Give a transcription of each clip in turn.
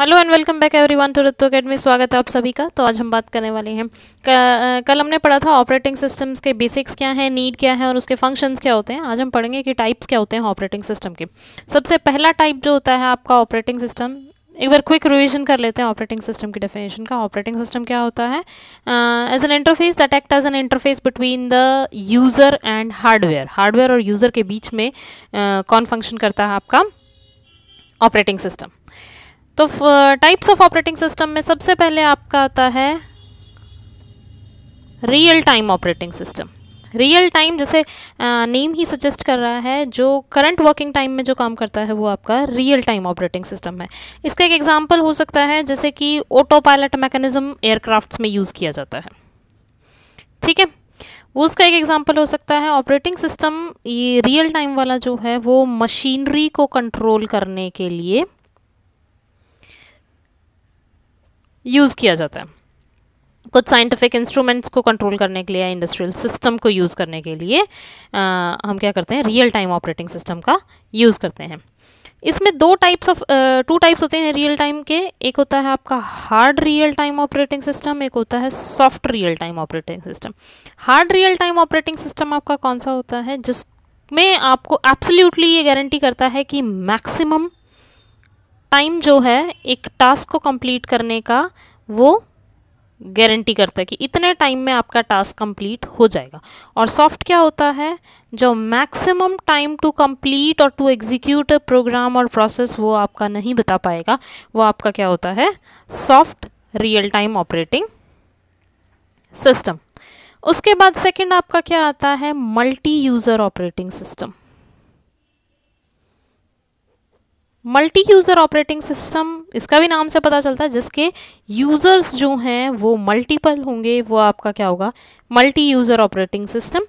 hello and welcome back everyone to Ritu Academy स्वागत है आप सभी का तो आज हम बात करने वाले हैं कल हमने पढ़ा था ऑपरेटिंग सिस्टम्स के बेसिक्स क्या हैं नीड क्या है और उसके फंक्शंस क्या होते हैं आज हम पढ़ेंगे कि टाइप्स क्या होते हैं ऑपरेटिंग सिस्टम के सबसे पहला टाइप जो होता है आपका ऑपरेटिंग सिस्टम एक बार क्विक रिविजन कर लेते हैं ऑपरेटिंग सिस्टम की डेफिनेशन का ऑपरेटिंग सिस्टम क्या होता है as an interface that act as an interface between the user and hardware hardware और यूज़र के बीच में कौन फंक्शन करता है आपका ऑपरेटिंग सिस्टम तो टाइप्स ऑफ ऑपरेटिंग सिस्टम में सबसे पहले आपका आता है real time operating system real time जैसे नेम ही सजेस्ट कर रहा है जो करंट वर्किंग टाइम में जो काम करता है वो आपका रियल टाइम ऑपरेटिंग सिस्टम है इसका एक एग्जांपल हो सकता है जैसे कि ऑटो पायलट मैकेनिज्म एयरक्राफ्ट्स में यूज़ किया जाता है ठीक है उसका एक एग्जांपल हो सकता है ऑपरेटिंग सिस्टम ये रियल टाइम वाला जो है वो मशीनरी को कंट्रोल करने के लिए यूज़ किया जाता है कुछ साइंटिफिक इंस्ट्रूमेंट्स को कंट्रोल करने के लिए या इंडस्ट्रियल सिस्टम को यूज़ करने के लिए आ, हम क्या करते हैं रियल टाइम ऑपरेटिंग सिस्टम का यूज़ करते हैं इसमें दो टाइप्स ऑफ टू टाइप्स होते हैं रियल टाइम के एक होता है आपका hard real time operating system एक होता है soft real time operating system hard real time operating system आपका कौन सा होता है जिसमें आपको एब्सोल्यूटली ये गारंटी करता है कि मैक्सिमम टाइम जो है एक टास्क को कंप्लीट करने का वो गारंटी करता है कि इतने टाइम में आपका टास्क कंप्लीट हो जाएगा और सॉफ्ट क्या होता है जो मैक्सिमम टाइम टू कंप्लीट और टू एग्जीक्यूट प्रोग्राम और प्रोसेस वो आपका नहीं बता पाएगा वो आपका क्या होता है soft real time operating system उसके बाद सेकंड आपका क्या आता है multi user operating system multi user operating system इसका भी नाम से पता चलता है जिसके यूज़र्स जो हैं वो मल्टीपल होंगे वो आपका क्या होगा मल्टी यूज़र ऑपरेटिंग सिस्टम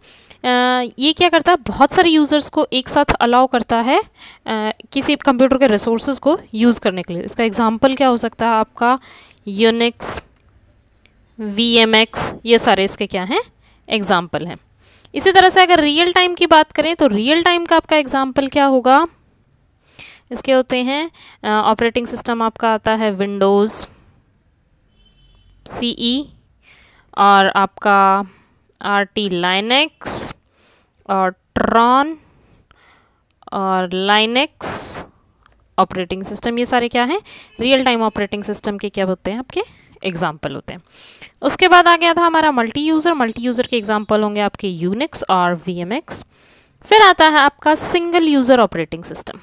ये क्या करता है बहुत सारे यूज़र्स को एक साथ अलाउ करता है आ, किसी कंप्यूटर के रिसोर्स को यूज़ करने के लिए इसका एग्ज़ाम्पल क्या हो सकता है आपका यूनिक्स वी ये सारे इसके क्या हैं एग्ज़ाम्पल हैं इसी तरह से अगर रियल टाइम की बात करें तो रियल टाइम का आपका एग्ज़ाम्पल क्या होगा इसके होते हैं ऑपरेटिंग सिस्टम आपका आता है विंडोज़ सीई e, और आपका आर टी लाइनेक्स और ट्रॉन और लाइनेक्स ऑपरेटिंग सिस्टम ये सारे क्या हैं रियल टाइम ऑपरेटिंग सिस्टम के क्या होते हैं आपके एग्जाम्पल होते हैं उसके बाद आ गया था हमारा मल्टी यूज़र मल्टी यूज़र के एग्जाम्पल होंगे आपके यूनिक्स और वी फिर आता है आपका सिंगल यूज़र ऑपरेटिंग सिस्टम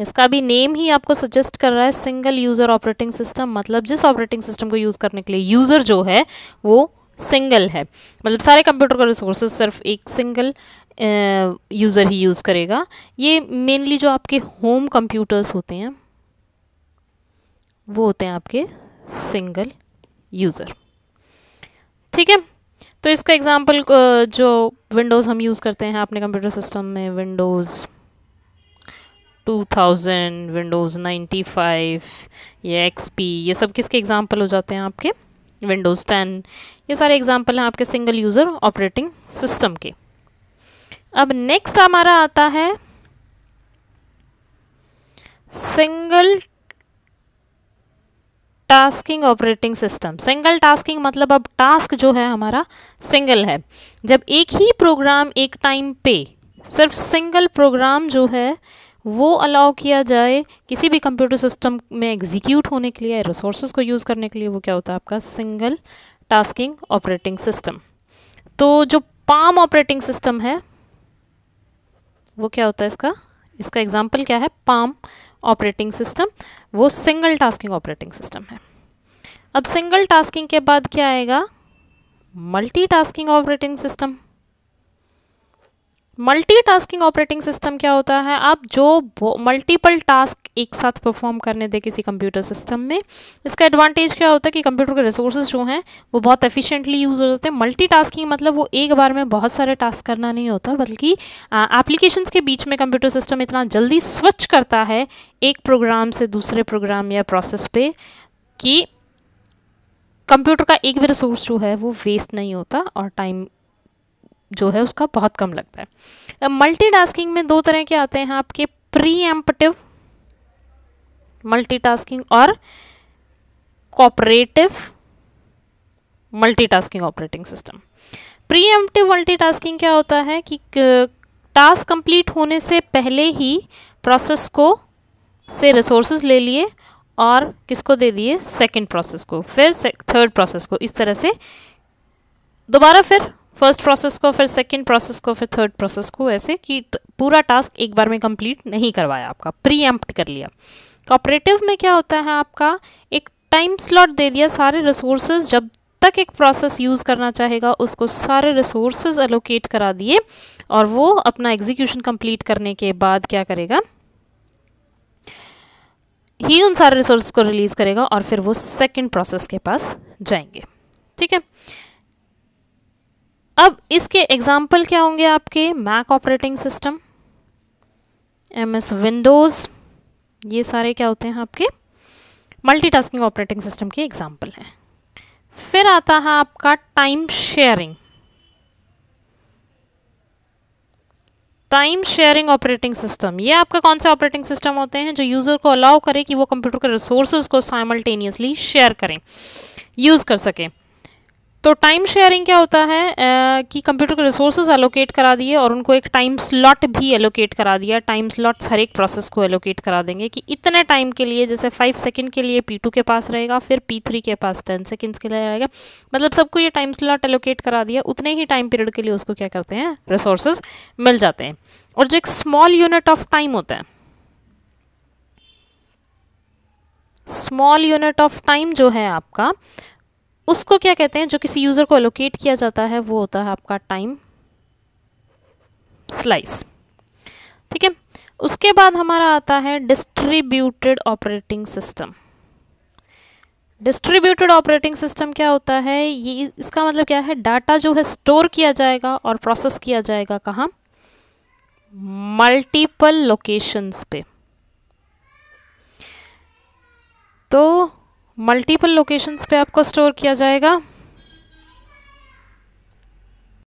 इसका भी नेम ही आपको सजेस्ट कर रहा है सिंगल यूज़र ऑपरेटिंग सिस्टम मतलब जिस ऑपरेटिंग सिस्टम को यूज़ करने के लिए यूज़र जो है वो सिंगल है मतलब सारे कंप्यूटर का रिसोर्सेज सिर्फ एक सिंगल यूज़र ही यूज़ करेगा ये मेनली जो आपके होम कंप्यूटर्स होते हैं वो होते हैं आपके सिंगल यूज़र ठीक है तो इसका एग्जांपल जो विंडोज़ हम यूज़ करते हैं अपने कंप्यूटर सिस्टम में विंडोज़ 2000 विंडोज़ 95 ये एक्सपी ये सब किसके एग्ज़ाम्पल हो जाते हैं आपके विंडोज़ 10 ये सारे एग्ज़ाम्पल हैं आपके सिंगल यूज़र ऑपरेटिंग सिस्टम के अब नेक्स्ट हमारा आता है single tasking operating system single tasking मतलब अब टास्क जो है हमारा सिंगल है जब एक ही प्रोग्राम एक टाइम पे सिर्फ सिंगल प्रोग्राम जो है वो अलाउ किया जाए किसी भी कंप्यूटर सिस्टम में एग्जीक्यूट होने के लिए रिसोर्स को यूज़ करने के लिए वो क्या होता है आपका सिंगल टास्किंग ऑपरेटिंग सिस्टम तो जो पाम ऑपरेटिंग सिस्टम है वो क्या होता है इसका इसका एग्जाम्पल क्या है पाम ऑपरेटिंग सिस्टम वो सिंगल टास्किंग ऑपरेटिंग सिस्टम है अब सिंगल टास्किंग के बाद क्या आएगा tasking operating system multitasking operating system क्या होता है आप जो मल्टीपल टास्क एक साथ परफॉर्म करने दे किसी कंप्यूटर सिस्टम में इसका एडवांटेज क्या होता है कि कंप्यूटर के रिसोर्सेज जो हैं वो बहुत एफिशिएंटली यूज़ हो जाते हैं मल्टीटास्किंग मतलब वो एक बार में बहुत सारे टास्क करना नहीं होता बल्कि एप्लीकेशंस के बीच में कंप्यूटर सिस्टम इतना जल्दी स्विच करता है एक प्रोग्राम से दूसरे प्रोग्राम या प्रोसेस पे कि कंप्यूटर का एक भी रिसोर्स जो है वो वेस्ट नहीं होता और टाइम जो है उसका बहुत कम लगता है मल्टीटास्किंग में दो तरह के आते हैं आपके प्री एम्पटिव मल्टीटास्किंग और cooperative multitasking operating system preemptive multitasking क्या होता है कि टास्क कंप्लीट होने से पहले ही प्रोसेस को से रिसोर्सेज ले लिए और किसको दे दिए सेकंड प्रोसेस को फिर थर्ड प्रोसेस को इस तरह से दोबारा फिर फर्स्ट प्रोसेस को फिर सेकेंड प्रोसेस को फिर थर्ड प्रोसेस को ऐसे कि पूरा टास्क एक बार में कंप्लीट नहीं करवाया आपका प्रीएम्प्ट कर लिया कॉपरेटिव में क्या होता है आपका एक टाइम स्लॉट दे दिया सारे रिसोर्सेज जब तक एक प्रोसेस यूज़ करना चाहेगा उसको सारे रिसोर्सेज एलोकेट करा दिए और वो अपना एग्जीक्यूशन कंप्लीट करने के बाद क्या करेगा ही उन सारे रिसोर्स को रिलीज़ करेगा और फिर वो सेकेंड प्रोसेस के पास जाएंगे ठीक है अब इसके एग्जाम्पल क्या होंगे आपके Mac operating system M S Windows ये सारे क्या होते हैं आपके मल्टीटास्किंग ऑपरेटिंग सिस्टम के एग्जाम्पल हैं फिर आता है आपका time sharing time sharing operating system ये आपका कौन से ऑपरेटिंग सिस्टम होते हैं जो यूज़र को अलाउ करे कि वो कंप्यूटर के रिसोर्सेज को साइमल्टेनियसली शेयर करें यूज़ कर सकें तो टाइम शेयरिंग क्या होता है uh, कि कंप्यूटर को रिसोर्सेज एलोकेट करा दिए और उनको एक टाइम स्लॉट भी एलोकेट करा दिया टाइम स्लॉट्स हर एक प्रोसेस को एलोकेट करा देंगे कि इतने टाइम के लिए जैसे फाइव सेकेंड के लिए पी टू के पास रहेगा फिर पी थ्री के पास टेन सेकेंड्स के लिए रहेगा मतलब सबको ये टाइम स्लॉट एलोकेट करा दिया उतने ही टाइम पीरियड के लिए उसको क्या करते हैं रिसोर्सेज मिल जाते हैं और जो एक स्मॉल यूनिट ऑफ टाइम होता है स्मॉल यूनिट ऑफ टाइम जो है आपका उसको क्या कहते हैं जो किसी यूज़र को एलोकेट किया जाता है वो होता है आपका टाइम स्लाइस ठीक है उसके बाद हमारा आता है distributed operating system distributed operating system क्या होता है ये इसका मतलब क्या है डाटा जो है स्टोर किया जाएगा और प्रोसेस किया जाएगा कहाँ मल्टीपल लोकेशंस पे तो मल्टीपल लोकेशंस पे आपको स्टोर किया जाएगा